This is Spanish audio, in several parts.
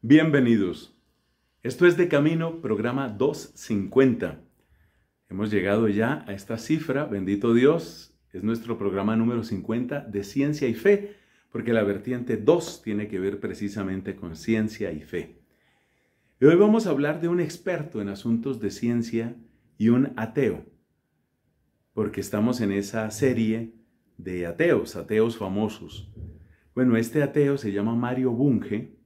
Bienvenidos. Esto es De Camino, programa 250. Hemos llegado ya a esta cifra, bendito Dios. Es nuestro programa número 50 de Ciencia y Fe, porque la vertiente 2 tiene que ver precisamente con ciencia y fe. Y hoy vamos a hablar de un experto en asuntos de ciencia y un ateo, porque estamos en esa serie de ateos, ateos famosos. Bueno, este ateo se llama Mario Bunge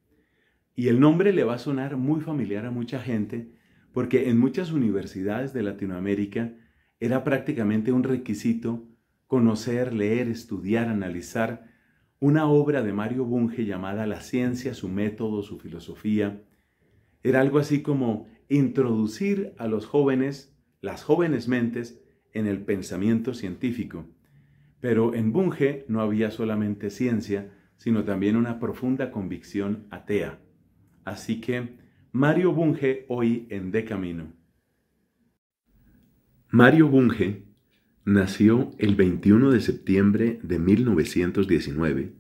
y el nombre le va a sonar muy familiar a mucha gente porque en muchas universidades de Latinoamérica era prácticamente un requisito conocer, leer, estudiar, analizar una obra de Mario Bunge llamada La ciencia, su método, su filosofía. Era algo así como introducir a los jóvenes, las jóvenes mentes, en el pensamiento científico. Pero en Bunge no había solamente ciencia, sino también una profunda convicción atea. Así que Mario Bunge hoy en De Camino. Mario Bunge nació el 21 de septiembre de 1919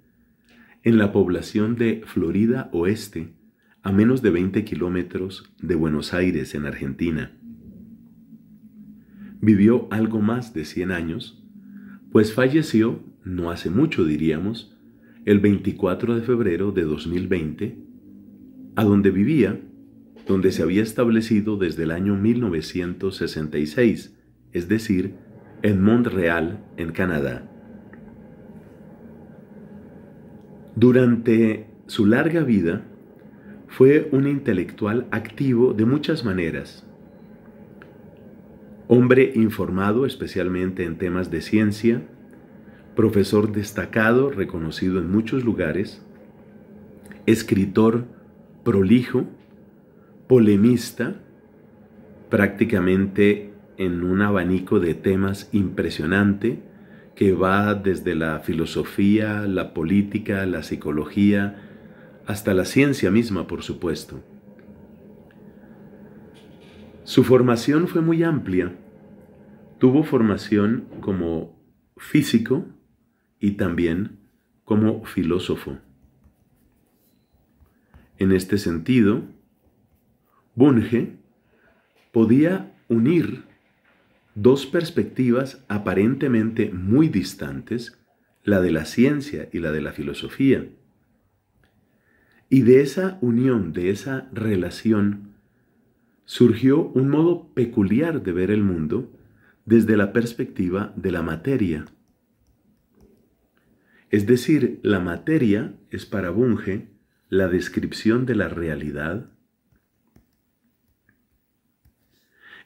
en la población de Florida Oeste, a menos de 20 kilómetros de Buenos Aires, en Argentina. Vivió algo más de 100 años, pues falleció, no hace mucho diríamos, el 24 de febrero de 2020 a donde vivía, donde se había establecido desde el año 1966, es decir, en Montreal, en Canadá. Durante su larga vida, fue un intelectual activo de muchas maneras. Hombre informado especialmente en temas de ciencia, profesor destacado, reconocido en muchos lugares, escritor, prolijo, polemista, prácticamente en un abanico de temas impresionante que va desde la filosofía, la política, la psicología, hasta la ciencia misma, por supuesto. Su formación fue muy amplia. Tuvo formación como físico y también como filósofo. En este sentido, Bunge podía unir dos perspectivas aparentemente muy distantes, la de la ciencia y la de la filosofía. Y de esa unión, de esa relación, surgió un modo peculiar de ver el mundo desde la perspectiva de la materia. Es decir, la materia es para Bunge la descripción de la realidad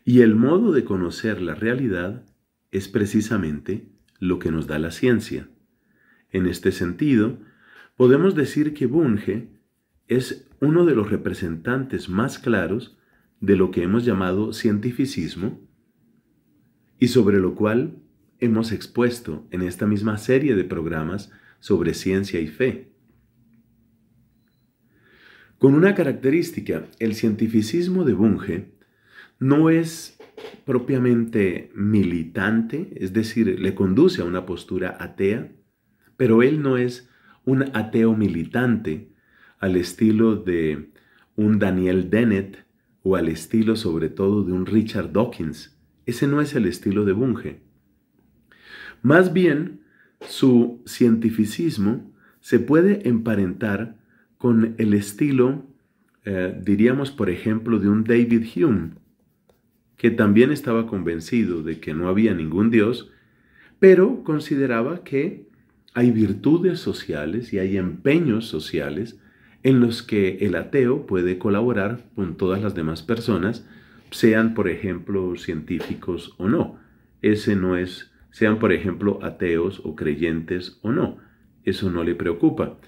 y el modo de conocer la realidad es precisamente lo que nos da la ciencia. En este sentido, podemos decir que Bunge es uno de los representantes más claros de lo que hemos llamado cientificismo y sobre lo cual hemos expuesto en esta misma serie de programas sobre ciencia y fe con una característica, el cientificismo de Bunge no es propiamente militante, es decir, le conduce a una postura atea, pero él no es un ateo militante al estilo de un Daniel Dennett o al estilo sobre todo de un Richard Dawkins. Ese no es el estilo de Bunge. Más bien, su cientificismo se puede emparentar con el estilo, eh, diríamos por ejemplo, de un David Hume, que también estaba convencido de que no había ningún Dios, pero consideraba que hay virtudes sociales y hay empeños sociales en los que el ateo puede colaborar con todas las demás personas, sean por ejemplo científicos o no. Ese no es, sean por ejemplo ateos o creyentes o no. Eso no le preocupa.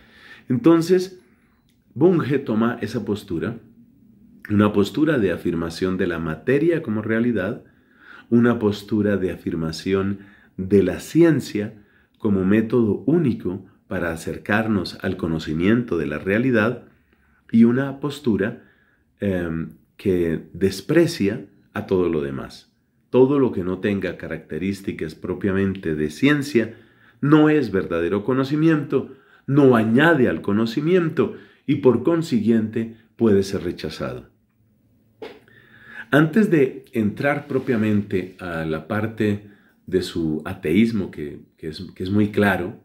Entonces, Bunge toma esa postura, una postura de afirmación de la materia como realidad, una postura de afirmación de la ciencia como método único para acercarnos al conocimiento de la realidad y una postura em, que desprecia a todo lo demás. Todo lo que no tenga características propiamente de ciencia no es verdadero conocimiento, no añade al conocimiento, y por consiguiente puede ser rechazado. Antes de entrar propiamente a la parte de su ateísmo, que, es, muy claro,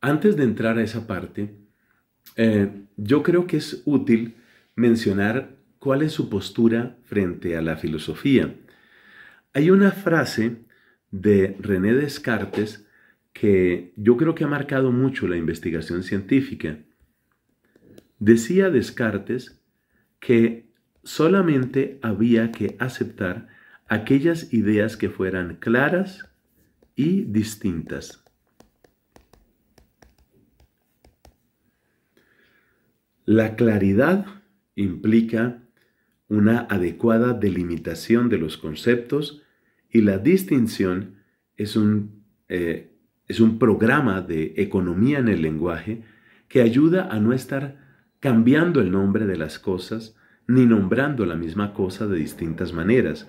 antes de entrar a esa parte, eh, yo creo que es útil mencionar cuál es su postura frente a la filosofía. Hay una frase de René Descartes que yo creo que ha marcado mucho la investigación científica Decía Descartes que solamente había que aceptar aquellas ideas que fueran claras y distintas. La claridad implica una adecuada delimitación de los conceptos y la distinción es un, eh, es un programa de economía en el lenguaje que ayuda a no estar cambiando el nombre de las cosas, ni nombrando la misma cosa de distintas maneras.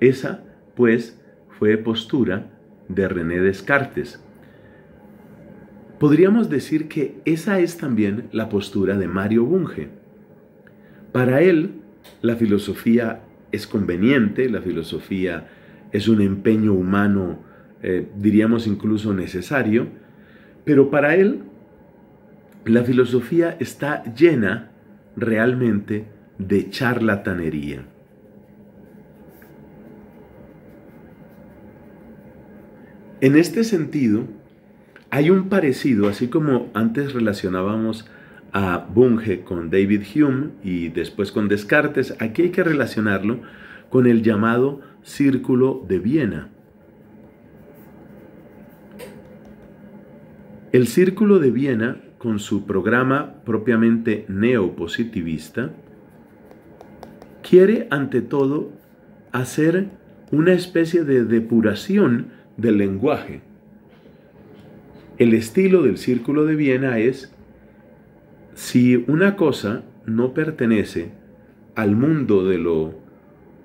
Esa, pues, fue postura de René Descartes. Podríamos decir que esa es también la postura de Mario Bunge. Para él, la filosofía es conveniente, la filosofía es un empeño humano, eh, diríamos incluso necesario, pero para él la filosofía está llena realmente de charlatanería. En este sentido, hay un parecido, así como antes relacionábamos a Bunge con David Hume y después con Descartes, aquí hay que relacionarlo con el llamado Círculo de Viena. El Círculo de Viena con su programa propiamente neopositivista, quiere ante todo hacer una especie de depuración del lenguaje. El estilo del Círculo de Viena es, si una cosa no pertenece al mundo de lo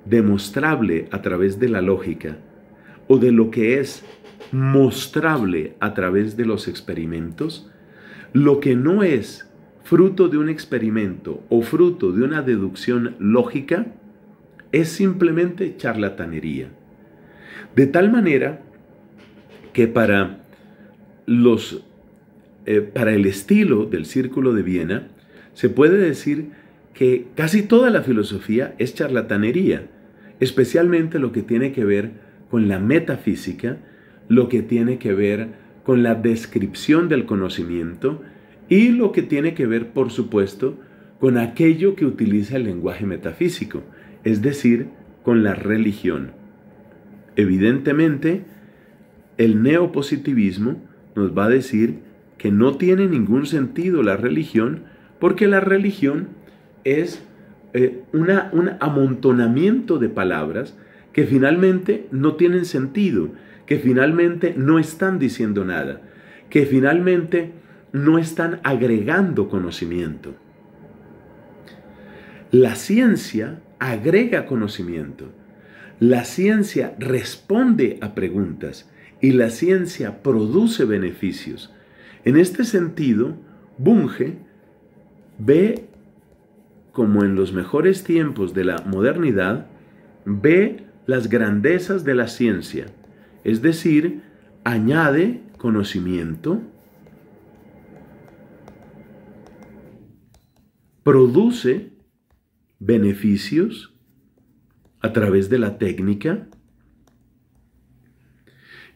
demostrable a través de la lógica, o de lo que es mostrable a través de los experimentos, lo que no es fruto de un experimento o fruto de una deducción lógica es simplemente charlatanería. De tal manera que para los eh, para el estilo del Círculo de Viena se puede decir que casi toda la filosofía es charlatanería, especialmente lo que tiene que ver con la metafísica, lo que tiene que ver con con la descripción del conocimiento y lo que tiene que ver, por supuesto, con aquello que utiliza el lenguaje metafísico, es decir, con la religión. Evidentemente, el neopositivismo nos va a decir que no tiene ningún sentido la religión porque la religión es eh, un amontonamiento de palabras que finalmente no tienen sentido que finalmente no están diciendo nada, que finalmente no están agregando conocimiento. La ciencia agrega conocimiento, la ciencia responde a preguntas y la ciencia produce beneficios. En este sentido, Bunge ve como en los mejores tiempos de la modernidad, ve las grandezas de la ciencia es decir, añade conocimiento, produce beneficios a través de la técnica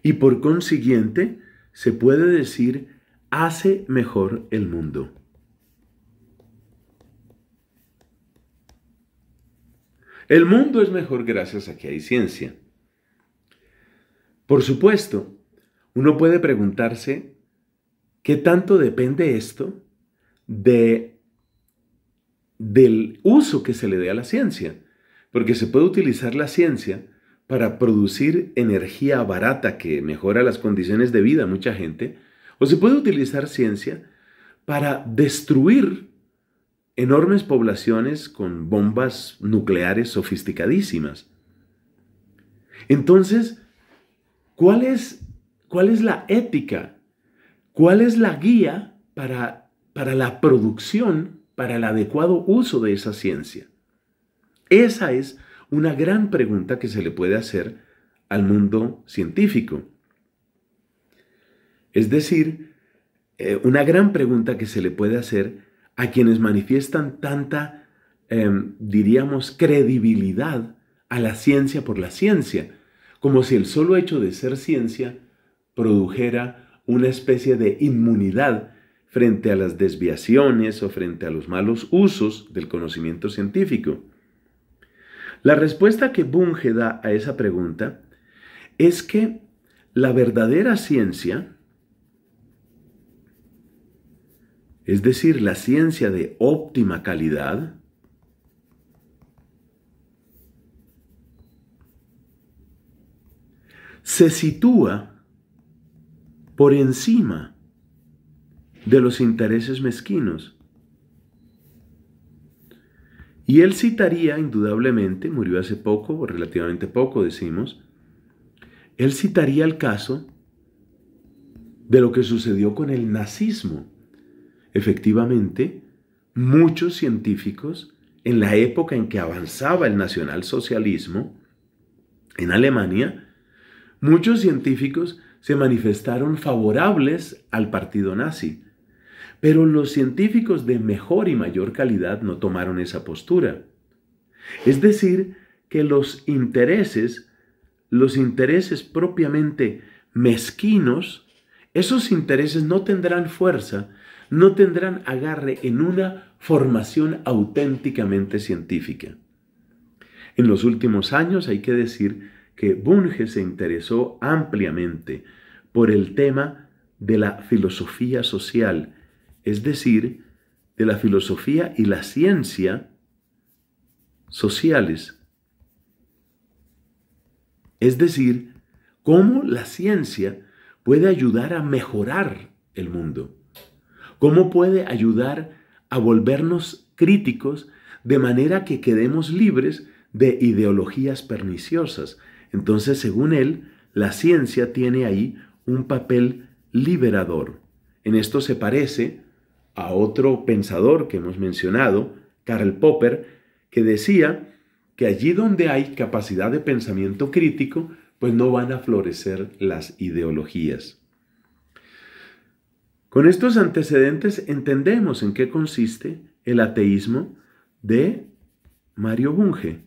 y por consiguiente se puede decir hace mejor el mundo. El mundo es mejor gracias a que hay ciencia. Por supuesto, uno puede preguntarse qué tanto depende esto de, del uso que se le dé a la ciencia, porque se puede utilizar la ciencia para producir energía barata que mejora las condiciones de vida a mucha gente, o se puede utilizar ciencia para destruir enormes poblaciones con bombas nucleares sofisticadísimas. Entonces, ¿Cuál es, la ética? ¿Cuál es la guía para, la producción, para el adecuado uso de esa ciencia? Esa es una gran pregunta que se le puede hacer al mundo científico. Es decir, eh, una gran pregunta que se le puede hacer a quienes manifiestan tanta, em, diríamos, credibilidad a la ciencia por la ciencia como si el solo hecho de ser ciencia produjera una especie de inmunidad frente a las desviaciones o frente a los malos usos del conocimiento científico. La respuesta que Bunge da a esa pregunta es que la verdadera ciencia, es decir, la ciencia de óptima calidad, se sitúa por encima de los intereses mezquinos. Y él citaría, indudablemente, murió hace poco, o relativamente poco, decimos, él citaría el caso de lo que sucedió con el nazismo. Efectivamente, muchos científicos, en la época en que avanzaba el nacionalsocialismo en Alemania, Muchos científicos se manifestaron favorables al partido nazi, pero los científicos de mejor y mayor calidad no tomaron esa postura. Es decir, que los intereses, los intereses propiamente mezquinos, esos intereses no tendrán fuerza, no tendrán agarre en una formación auténticamente científica. En los últimos años, hay que decir, que Bunge se interesó ampliamente por el tema de la filosofía social, es decir, de la filosofía y la ciencia sociales. Es decir, cómo la ciencia puede ayudar a mejorar el mundo, cómo puede ayudar a volvernos críticos de manera que quedemos libres de ideologías perniciosas, entonces, según él, la ciencia tiene ahí un papel liberador. En esto se parece a otro pensador que hemos mencionado, Karl Popper, que decía que allí donde hay capacidad de pensamiento crítico, pues no van a florecer las ideologías. Con estos antecedentes entendemos en qué consiste el ateísmo de Mario Bunge.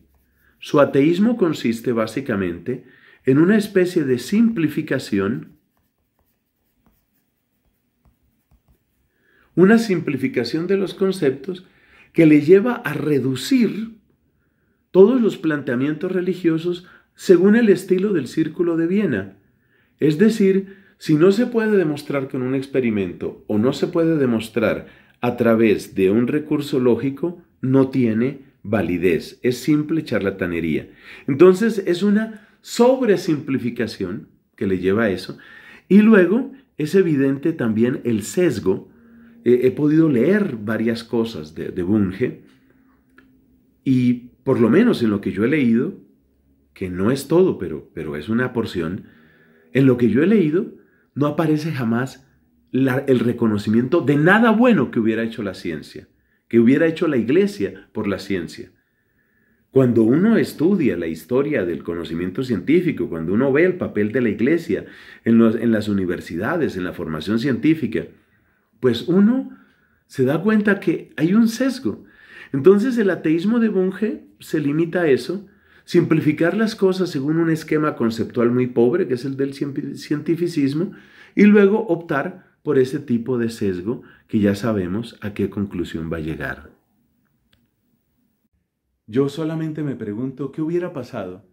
Su ateísmo consiste básicamente en una especie de simplificación, una simplificación de los conceptos que le lleva a reducir todos los planteamientos religiosos según el estilo del Círculo de Viena. Es decir, si no se puede demostrar con un experimento o no se puede demostrar a través de un recurso lógico, no tiene validez, es simple charlatanería. Entonces es una sobresimplificación que le lleva a eso. Y luego es evidente también el sesgo. Eh, he podido leer varias cosas de, Bunge y por lo menos en lo que yo he leído, que no es todo, pero, pero es una porción, en lo que yo he leído no aparece jamás el reconocimiento de nada bueno que hubiera hecho la ciencia que hubiera hecho la Iglesia por la ciencia. Cuando uno estudia la historia del conocimiento científico, cuando uno ve el papel de la Iglesia en, las universidades, en la formación científica, pues uno se da cuenta que hay un sesgo. Entonces el ateísmo de Bunge se limita a eso, simplificar las cosas según un esquema conceptual muy pobre, que es el del cientificismo, y luego optar por ese tipo de sesgo que ya sabemos a qué conclusión va a llegar. Yo solamente me pregunto qué hubiera pasado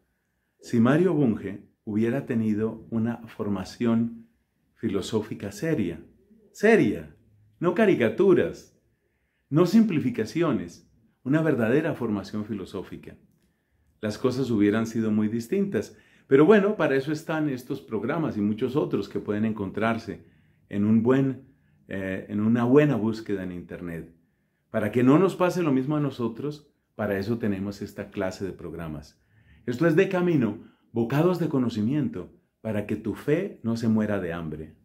si Mario Bunge hubiera tenido una formación filosófica seria, seria, no caricaturas, no simplificaciones, una verdadera formación filosófica. Las cosas hubieran sido muy distintas, pero bueno, para eso están estos programas y muchos otros que pueden encontrarse en, un eh, en una buena búsqueda en Internet. Para que no nos pase lo mismo a nosotros, para eso tenemos esta clase de programas. Esto es de camino, bocados de conocimiento, para que tu fe no se muera de hambre.